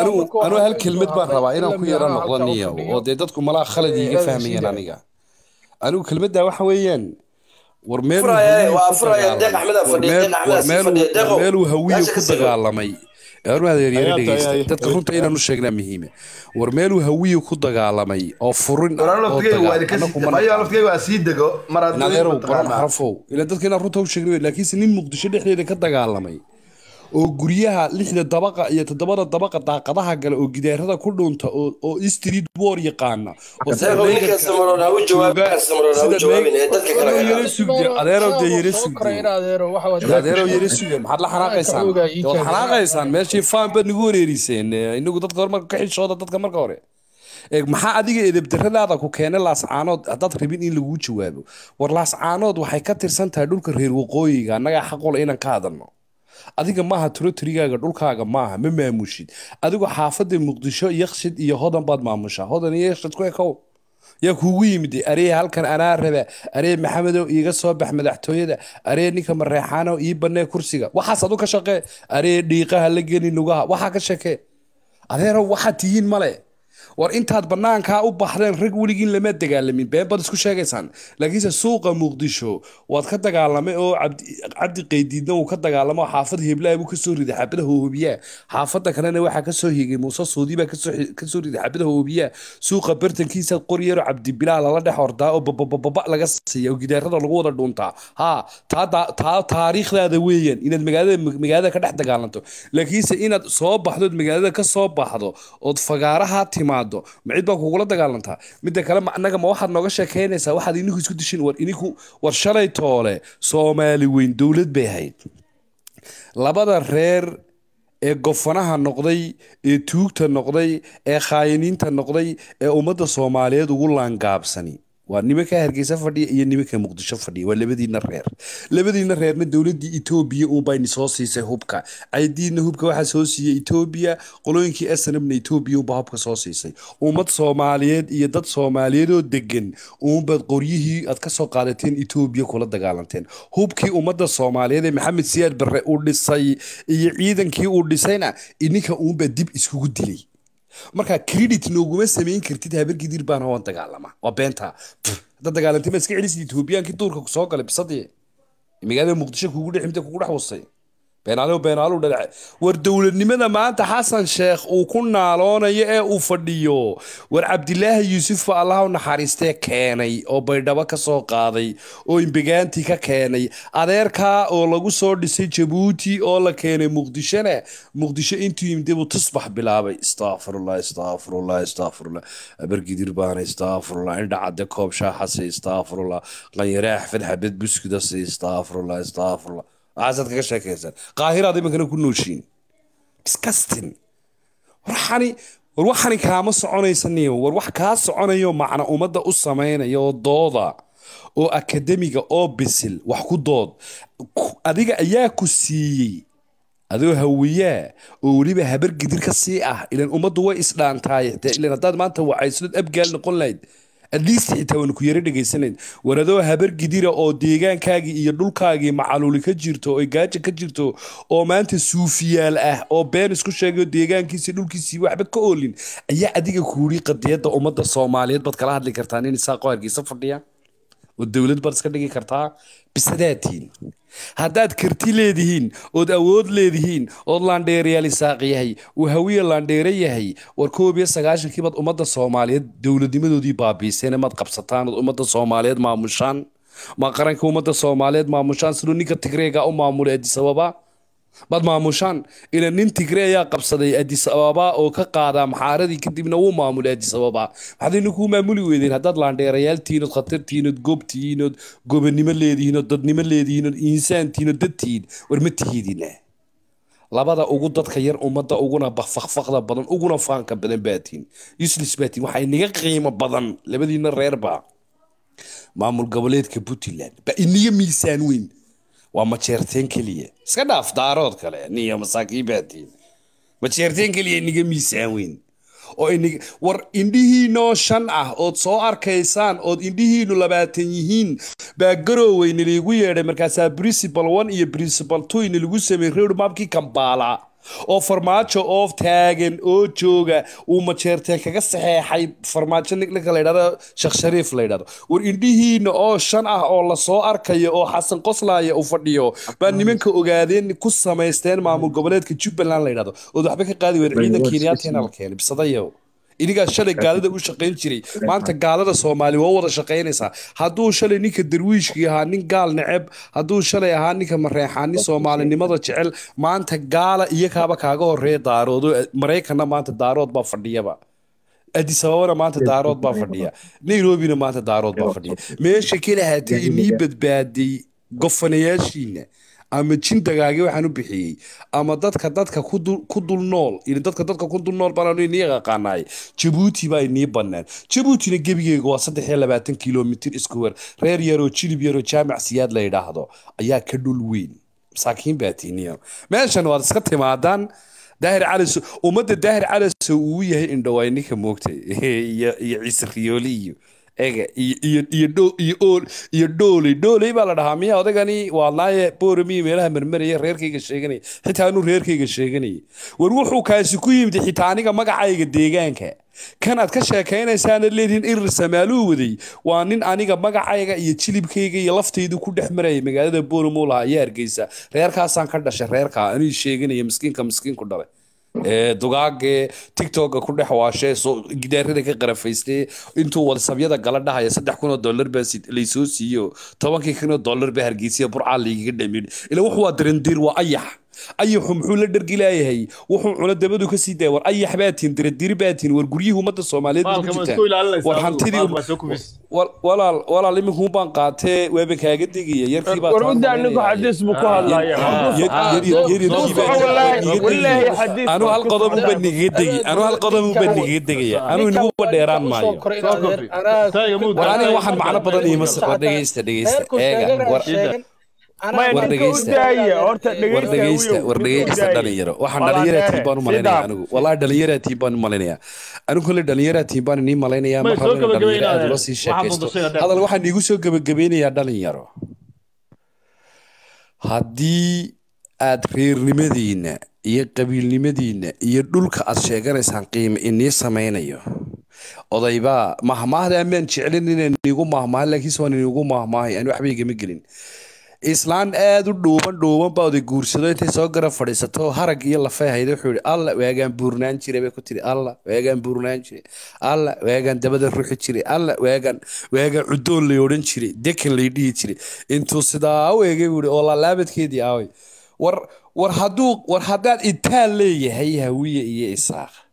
anuu hal kelmad baan rabaa inaan ku yaro noqdo niya oo dee dadku malaa khalad iiga fahmayeen aniga anigu kelmadda waxa weeyaan war meeluu ku dagaalamay anuu hadeeryare dadka runta inaanu sheegnaa muhiime war meeluu hawiye ku dagaalamay oo furin runta u sheegna nin muqdisho dhexdeeda ka dagaalamay oo guryaha lixda dabaqa iyo toddobada dabaqa daaqadaha gale oo gidaarada ku dhunta oo street war yaqaana maxaad la xanaaqaysaan meeshii faan nagu wareeriseen inagu dadka hore marka ka xishooda dadka marka hore maxaa adiga edebdaradaada ku keena laascaanood haddaad rabin in lagu jawaabo war laascaanood waxay ka tirsan tahay dhulka reer waqooyiga annagaa xaqule inaan ka hadalno adiga maaha torotorigaaga dhulkaaga maaha ma maamushid adigu xaafadda muqdisho yakshid iyo hodan baad maamushaa hodan iyo yakshid ku ekow yaa kugu yimid aree halkan anaa raba aree maxamedow iiga soo bax madaxtooyada aree ninka mareexaano ii banee kursiga waxaas adu ka shaqee aree dhiiqaha la geli lugaha waxaa ka shakee adeero waxaa tihiin male war intaad bannaankaa u baxdeen rag weligiin lama dagaalamin been baad isku sheegaysaan laakiinse suuqa muqdisho waad ka dagaalamay oo cabdi qaydiidna uu ka dagaalamo xaafad heblaha buu kasoo riday xabada hoobiyaa xaafada kalena waxaa kasoo higay muuse suudi baa kasoo riday xabada hoobiyaa suuqa bartankiisa qoryaro cabdibilaal lala dhex hordaa oo babababa laga siiya oo gidaarada lagu wada dhuuntaa haa taa taariikhdaada weeyaan inaad magaalada magaalada ka dhex dagaalanto laakiinse inaad soo baxdood magaalada ka soo baxdo ood fagaaraha timaado dhacdo ma cid baa kugula dagaalantaa midda kale ma annaga ma waxaad nooga sheekaynaysaa waxaad ininku isku dishin war ininku war shalay toole soomaali weyn dowlad bay ahayd labada reer ee gofanaha noqday ee tuugta noqday ee khaayiniinta noqday ee ummadda soomaaliyeed ugu laangaabsani waa nimanka hargeysa fadhiya iyo nimanka muqdisho fadhiya waa labadiina reer labadiina reerna dowladii etoobiya unbayni soo siisay hubka caydiidna hubka waxaa soo siiyey etoobiya qolooyinkii asnabna etoobiya unba hubka soo siisay ummad soomaaliyeed iyo dad soomaaliyeed oo degan uunbaad qoryihii aad ka soo qaadateen etoobiya kula dagaalanteen hubkii ummadda soomaaliyeed ee maxamed siyaad barre uu dhisay iyo ciidankii uu dhisayna ininka uunbaa dib iskugu dilay markaa credit nooguma samayn kartid habargidir baana waa dagaalama waa beenta haddaad dagaalantay ma iska celisid ethoobiyaankii duurka soo galay bisadii magaalada muqdisho kugu dhex mita kugu dhex wasay beenaalo beenaalo dhanac war dowladnimada maanta xasan sheekh uu ku naaloonayo ee uu fadhiyo war cabdilaahi yuusuf ba allaha naxariistee keenay oo baydhabo ka soo qaaday oo imbigaanti ka keenay adeerkaa oo lagu soo dhisay jabuuti oo la keenay muqdishona muqdisho intuu yimdibu tusbax bilaabay istaafirulah istaafirulah istaafirulah abargidirbaan istaafirulah indhacade koobshaxase istaafirulah qanyaraax fadxa bedbuskudas istaafirulah istaafirulah maxaasaad kaga sheekaysan qaahiraad iminkana ku nooshiin disgusting warxani war waxani kaama soconaysaniyo war wax kaa soconayo macna ummadda u samaynaya oo dooda oo akademiga oo bisil wax ku dood adiga ayaa ku siiyey adigoo hawiyaa oo weliba habargidir ka sii ah ilan ummaddu way isdhaantaay ilan haddaad maanta wacaysnood abgaal noqon lahayd atleast xitaa waan ku yara dhegaysanayn waradoo adoo gidira oo deegaankaagii iyo dhulkaagii macaluuli ka jirto oo gaaja ka jirto oo maanta suufiyaal ah oo been isku sheegay deegaankiisii dhulkiisii waxba ka oolin ayaa adiga kuuri qadiyadda ummadda soomaaliyeed baad kala hadli kartaan in isaaqo hargeysa fadhiya oo dowlad baad iska dhigi kartaa bisadaatiin haddaad karti leedihiin ood awood leedihiin ood laandheerayaal isaaq yahay uu hawiya laandheere yahay war koob iyo sagaashankii baad ummadda soomaaliyeed dowladnimadoodii baabiiseene maad qabsataan ood ummadda soomaaliyeed maamushaan ma qaranka ummadda soomaaliyeed maamushaan siduu ninka tigreega u maamulay addisababa maad maamushaan ila nin tigre ayaa qabsaday adis ababa oo ka qaadaa maxaaradii kadibna wuu maamulay adis ababa maxaad inunkuu maamuli weydeen haddaad laandheerayaaltiinood khatartiinood goobtiinood gobanimo leedihiinood dadnimo leedihiinood insaantiinood dadtiin war ma tihidina eh? labada ugu dadka yar ummadda uguna fakfaqda badan uguna faanka badan baatiin useles baatiin waxaa inaga qiimo badan labadiina reerba maamul goboleedka puntland baa inaga miisaan weyn waa majeerteen keliya iska dhaaf daarood kale niyo masaakiin majeerteen keliya iniga miisaan weyn oo war indhihiinoo shan ah ood soo arkaysaan ood indhihiinu labaatan yihiin baa garoowey niliigu yeedhay markaasaa principal one iyo principal two iniligu sameeyey reer maamkii kambaala oo farmaajo oof taagan oo jooga uu majeertee kaga saxeexay farmaajo ninka la ydhahdo sheekh shariif la ydhahdo war indhihiina oo shan ah oo lasoo arkayo oo xasan qoslaaya u fadhiyo baa nimanka ogaadeen ku samaysteen maamul goboleedka jubbaland la ydhahdo ood waxba ka qaadi weyn ciidankiiniyaateena la keenay bisadayow inigaa shalay gaalada u shaqayn jiray maanta gaalada soomaali waa wada shaqaynaysaa hadduu shalay ninka darwiishkii ahaa nin gaal neceb hadduu shalay ahaa ninka mareexaani soomaalinimada jecel maanta gaala iyakaaba kaaga horeeya daaroodo maraykanna maanta daarood baa fadhiyaba adisababana maanta daarood baa fadhiya nairobina maanta daarood baa fadhiya meesha kala inii badbaaday gofanayaashiina ama jindagaagii waxaan u bixiyey ama dadka dadka ku dul nool dadka dadka ku dul nool baanaanu inii yaqaanaay jabuuti baa inii bannaan jabuutina gebigeyga waa saddex iyo labaatan kilomitir isku reer yaroo jilib yaroo jaamac siyaad la yidhaahdo ayaa ka dhul weyn masaakiin baatiiniya meeshan waad iska timaadaan daahir calis ummadda daahir calis uu yahay indhawayninka moogtay iyo ciise riyooli iyo ege iyo dhooley dhooley baa la dhahaa miya odagani waa laaye meelaha marmaraya reerkayga sheeganaya xitaa anuu reerkayga sheeganayay war wuxuu kaasi ku yimid xitaa aniga magacayga deegaanka kanaad ka sheekaynaysaana leedihiin irir samaaluu waday waa nin aniga magacayga iyo jilibkayga iyo laftaydu ku dhex maraya magaalada booramo lahaa iyo reerkaasaan ka dhashay reerkaa anii sheeganaya miskiinka miskiinku dhalay dugaaggee tictokga ku dhex waashee gidaarada ka qarafaystee intuu whatsappyada gala dhahaya saddex kunoo dollar baa laysoo siiyo tobankii kunoo dollar baa hargeysiya burcaa laygaga dhamin ila wax waa darandiir waa ayax ayaxu muxuu la dhergi laayahay wuxuu cuno dabadu kasii daaya war ayax baatiin war guryihii ummadda soomaaliyeed ku jirtaan war hantidii um- walaal walaal iminkuun baan qaatee waaba degaya yarkii baa anu hal nigaga degi anu hal qodobuba nigaga degaya anuu inaguba dheeraan maayo war aniga waxaan macno badan iima saqo dhegeysta dhegeysta eega war wardhegeysta dhalinyaro dhalinyaro aad soo gebagabeynayaa dhalinyaro haddii aad reernimadiina iyo qabiilnimadiina iyo dhulka aad sheeganaysaan qiime inii samaynayo odaybaa mahmaahda amaan jecelin inaan iigu maahmaahin laakiinse waan iniigu maahmaahay aan waxba igama gelin islaan aada u dhuuban dhuuban ba oday guursado intay soo garab fadhiisato harag iyo lafeehayda wuxuu yihi alla waagaan buurnaan jiray bay ku tiri alla waagaan buurnaan jiray alla waagaan dabada ruuxi jiray alla waagaan waagaan cudoon lay odhan jiray dekan lay dhihi jiray intuu sidaa u eegay buu yihi oo laalaabadkeedii aaway war war hadduu war haddaad intaan leeyahay hawiye iyo isaaqa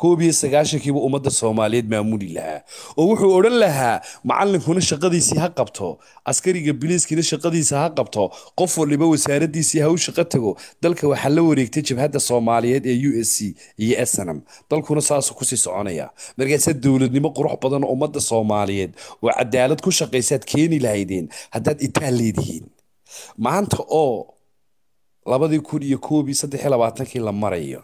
koob iyo sagaashankiibuu ummadda soomaaliyeed maamuli lahaa oo wuxuu odhan lahaa macalinkuna shaqadiisii ha qabto askariga biliiskiina shaqadiisa ha qabto qof waliba wasaaradiisii ha u shaqo tago dalka waxaa la wareegtay jabhadda soomaaliyeed ee u s c iyo snm dalkuna saasuu kusii soconaya markaase dowladnimo qurux badan oo ummadda soomaaliyeed oo cadaalad ku shaqaysaad keeni lahaydeen haddaad itaal leedihiin maanta oo labadii kun iyo koob iyo labaatankii la marayo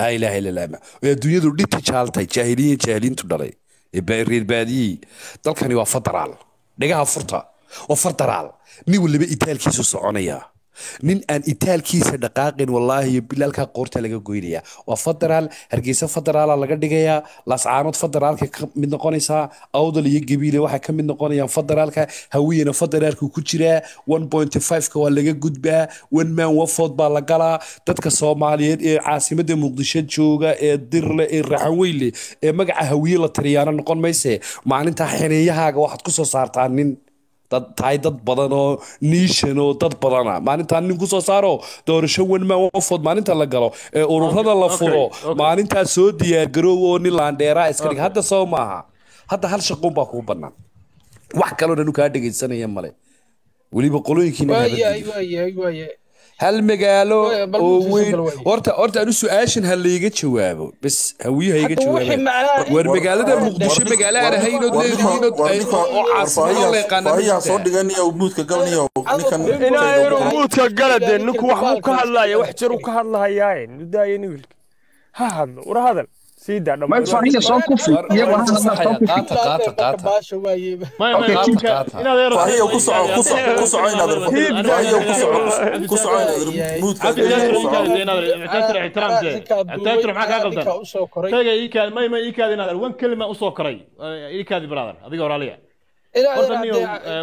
laa ilaha ila yaa dunyadu dhiti jaaltay jaahiliyin jaahiliintu dhalay reer baadiyii dalkani waa federaal dhigaha furta waa federaal nin waliba itaalkiisu soconayaa nin aan itaalkiisa dhaqaaqin walaahi bilaalka qoorta laga goynaya waa federaal hargeysa federaala laga dhigayaa laascaanood federaalka kamid mid noqonaysaa awdal iyo gebiile waxay kamid mid noqonayaan federaalka hawiyana federaalku ku jiraa ka waa laga gudbaa one man wafood baa la galaa dadka soomaaliyeed ee caasimada muqdisho jooga ee dirle ee raxanweynle ee magaca hawiye la tiriyaana noqon mayse maalintaa xineeyahaaga waxaad kusoo saartaa nin dad tahay dad badan oo niishan oo dad badana maalintaa nin kusoo saaro doorasho wenmaan wafood maalinta e, la galo ee ururada la furo maalintaa soo diyaargaroow oo nin laandheeraa iska dhig hadda soo maaha hadda hal shaqoon baa kuu bannaan wax kaloo dhanu kaa dhegaysanaya male weliba qolooyinkiina hal magaalo oo weyn horta horta anu su-aashan ha layga jawaabo bas hawiyo hayga jawaabo war magaalada muqdisho magaalo aan ahayn ood leedihiin ood oo caasimo la yaqaana soo dhiganaya umuudka galnaya ninkan inaayeru umuudka galadeen ninku wax buu ka hadlaya wax jeru ka hadlahayaa nudaayeni wiilka ha hadlo war hadal soo kufin iyagu hadda soo kufin qaata qaata baasha waaye ma ma inaad eero faahiyo ku soco ku soco ku soco inaad eero faahiyo ku soco ku soco inaad eero mood ka taatira ixtiraam jee taatira maxaa ka qaldan taga iikaad may may iikaad inaad eero wan kalima u soo koray iikaad brother adiga walaaliya horta niyo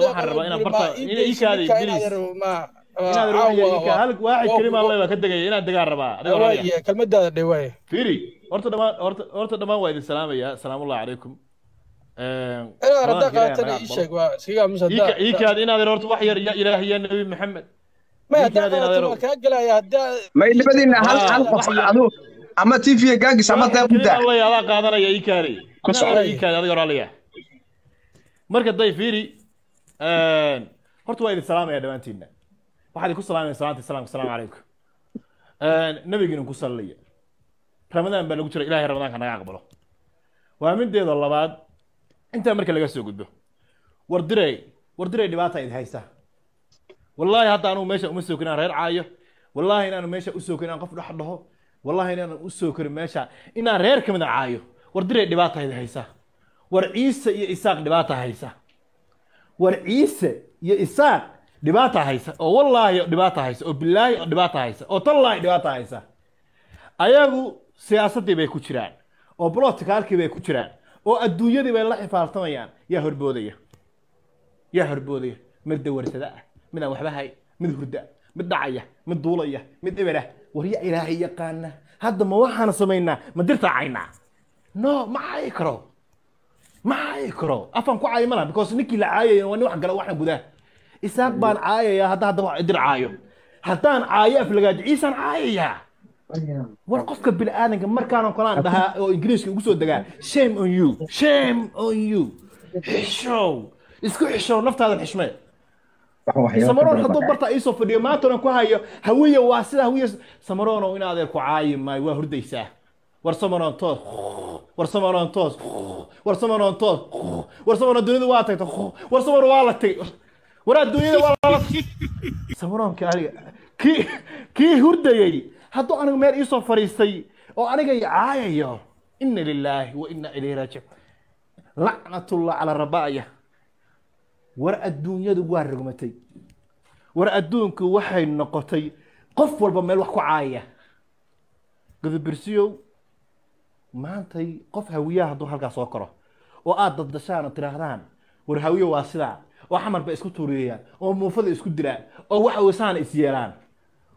waxaan rabaa inaan barta ina iikaad please inaad eero hal waaxid kalima alle waa ka degay inaad degaan rabaa adiga walaaliya kalmadaada dhawaaye firi horta dhamaan horta horta dhamaan waa idin salaamaya asalaamullahi calaykum iikaad inaadeer horta wax yar ilaahiya nebi maxamed may labadiina hal hal qof adu ama t v gaagis ama deeb ku daa adaa qaadanaya iikaari iikaari adiga oraalaya marka day fiiri horta waa idin salaamaya dhammaantiina waxaad idinku salaamaya salaanta salaamka salaamu calaykum nabigiina ku salaya ramadaan baa lagu jira ilahay ramadaanka naga aqbalo waa mideeda labaad intaa marka laga soo gudbo war diray war diray dhibaata id haysa wallaahi hadda anugu meesha uma soo karin aan reer caayo wallaahi inaanu meesha usoo karin aan qof dhex dhaho wallaahi inaanan usoo karin meesha inaan reer ka mida ah caayo war diray dhibaata id haysa war ciise iyo isaaq dhibaata haysa war ciise iyo isaaq dhibaata haysa oo wallaahi dhibaata haysa oo bilaahi dhibaata haysa oo tallaahi dhibaata haysa ayagu siyaasaddii bay ku jiraan oo bolotikahalkii bay ku jiraan oo adduunyadii bay la xifaartamayaan yaa horboodaya yaa horboodaya mid dawarsada ah mid aan waxba mid hurda mid dhacaya mid duulaya mid eberah warya ilaahay yaqaana hadda ma waxaan samaynaa ma dirta dirtaacaynaa no ma caayi karo ma caayi karo afaan ku caayi malaha because ninkii la caayaya waa nin wax gala waxna gudaa isaaq baan caayayaa hadda hadda dir caayo haddaan caayo aflagaaj ciisaan caayayaa war qofka bil-aadanka markaana kolaan dhahaa oo ingiriiska ugu soo degaa shame on you shame on you xishow isku xishow naftaada xishmee samaroon hadduu barta iisoo fadhiyo maantoonan ku hayo hawiya waa sida hawiya samaroonoo in ku caayi maayo waa hurdaysaa war samaroon toos war samaroon toos war samaroon toos war samaroon dunida waa tagta war samaroon waa la tegay war adduunyada waa samaroonka aniga kii kii hurdayey hadduu anigu meel iisoo fadhiistay oo aniga caayayo ina lilaahi wa ina ilayhi raajic lacnatullah calaa raba'aya war adduunyadu waa rugmatay war adduunku waxay noqotay qof walba meel wax ku caayaya gadobirsiyow maantay qof hawiyaha hadduu halkaas soo karo oo aada daddashaan oo tidhaahdaan war hawiye waa sidaa oo xamarba isku tuuriyayaan oo muufada isku dilaa oo wax wesaana is yeelaan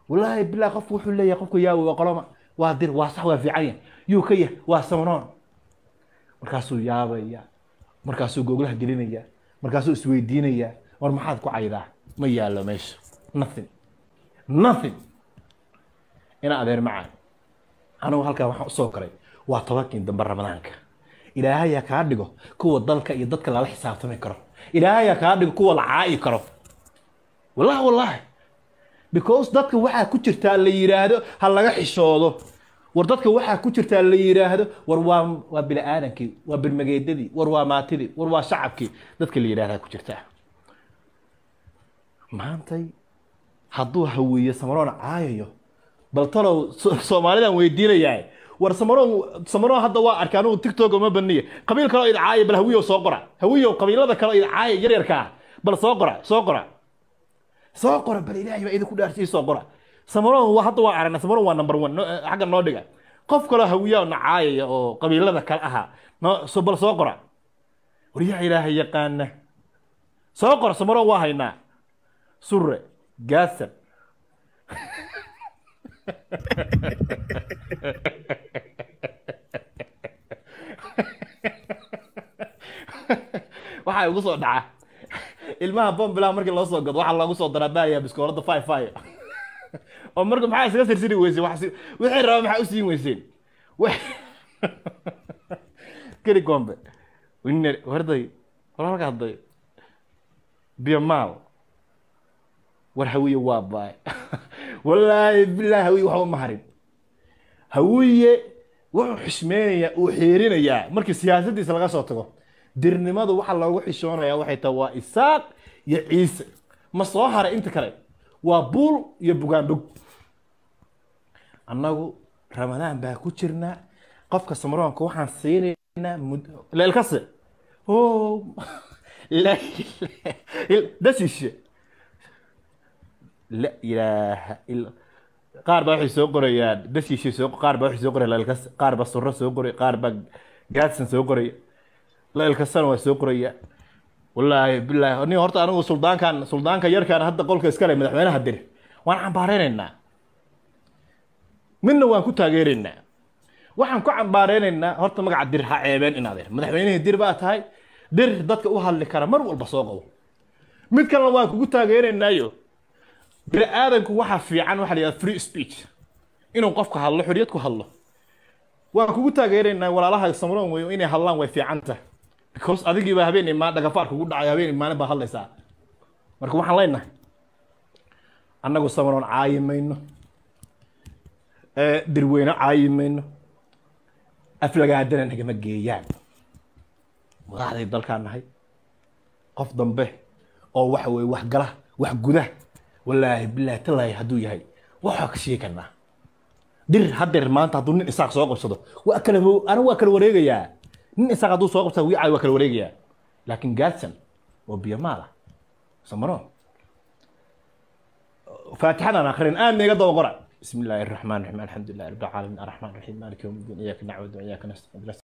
wallaahi bilaa qofku wuxuu leeyahay qofku yaawi waa qoloma waa dir waa sax waa fiican yah yuu ka yahay waa samnoon markaasuu yaabaya markaasuu googlaha gelinaya markaasuu isweydiinaya war maxaad ku caydaa ma yaallo meesha nothing nothing ina adeer macaan anugu halkaa waxaan usoo koray waa tobankii dambe ramadaanka ilaahayaa kaa dhigo kuwa dalka iyo dadka lala xisaabtami karo ilaahayaa kaa dhigo kuwa la caayi karo wallahi wallahi because dadka waxaa ku jirtaa la yidhaahdo ha laga xishoodo war dadka waxaa ku jirtaa la yidhaahdo war waa waa bini-aadankii waa birmageedadii war waa maatidii war waa shacabkii dadka la yidhahdaa ku jirtaa maantay hadduu haweeye samaroon caayayo bal talow soomaalidan weydiinayaa war samaroon samaroon hadda waa arkay anugu tictok ma baniya qabiil kaleo id caaya bal hawiyo soo qora hawiyo qabiilada kaleo id caaya yaryarkaa ah. bal soo qora soo qora soo qora bal ilaahay baa ku dhaartay soo qora samaron waa hadda waa aragna samaron waa number one eh, xagga noo dhiga qof kaloo hawiyaa nacaayaya oo qabiilada kale ahaa no bal soo qora waryaha ilaahay yaqaana soo qora samaron waa haynaa surre gaasab waxaa igu soo dhaca ilmaha bombila markii loo soo gado waxaa lagu soo daraabaaya biskoolada five five oo marka maxaa isaga sirsiri weyseen wixii raba maxaa usiin weyseen keri gombe warday walaalkaaday biyamaal war hawiye waa baay wallaahi bilahi hawiye waxba ma harin hawiye wuxuu xishmeynayaa uu xiirinayaa markii siyaasaddiisa laga soo tago dirnimadu waxa loogu xishoonaya waxay tahay waa isaaq iyo ciise ma soo haray inta kale waa buul iyo bugaanbog annagu ramadaan baa ku jirnaa qofka samaroonka waxaan siinaynaa leelkase o oh, dasishe la ilaaha ila qaar baa waxay soo qorayaan dasishe soo qaar baa waxay soo qoraya leelkase qaar baa surro soo qoray qaar baa gaadsan soo qoraya lelkasana waa soo qoraya wallaahi bilaahi nin horta anigu suldaankan suldaanka yarkaan hadda qolka iskale madaxweynaha diri waan cambaarenaynaa midna waan ku taageeraynaa waxaan ku cambaarenaynaa horta magaca dir ha ceebeen inaad ir madaxweynihii dir baa tahay dir dadka u hadli kara mar walba soo qabo mid kalena waan kugu taageeraynaayo bini aadanku waxa fiican waxa la free speech inuu qofka hadlo xorriyad ku hadlo waan kugu taageeraynaa walaalaha samaroon weeyo inay hadlaan way fiican tahay because adigiiba habeen imaan dhagafaar kugu dhacay habeen maalin baa hadlaysaa marka waxaan leenahay annagu samaroon caayimayno dirweyno caayimayno aflagaadana nagama geeyaan madaxday dalkaan nahay qof dambe oo waxa weye wax gala wax guda wallaahi bilaahi talaahi hadduu yahay waxaa ka sheeganaa dir hadeer maanta hadduu nin isaaq soo qabsado waa kala ana waa kala wareegayaa nin isaga hadduu soo qabta wiicay waa kala wareegayaa laakin gaadsan oo biyo maala samano faatixadaan akrin aad meega daba qora bismi illaahi araxmaan raxiim alxamdulilahi rabbi alcaalamiin arraxmaan raxiim maaliki yowm iddiin nacbudu wa iyaaka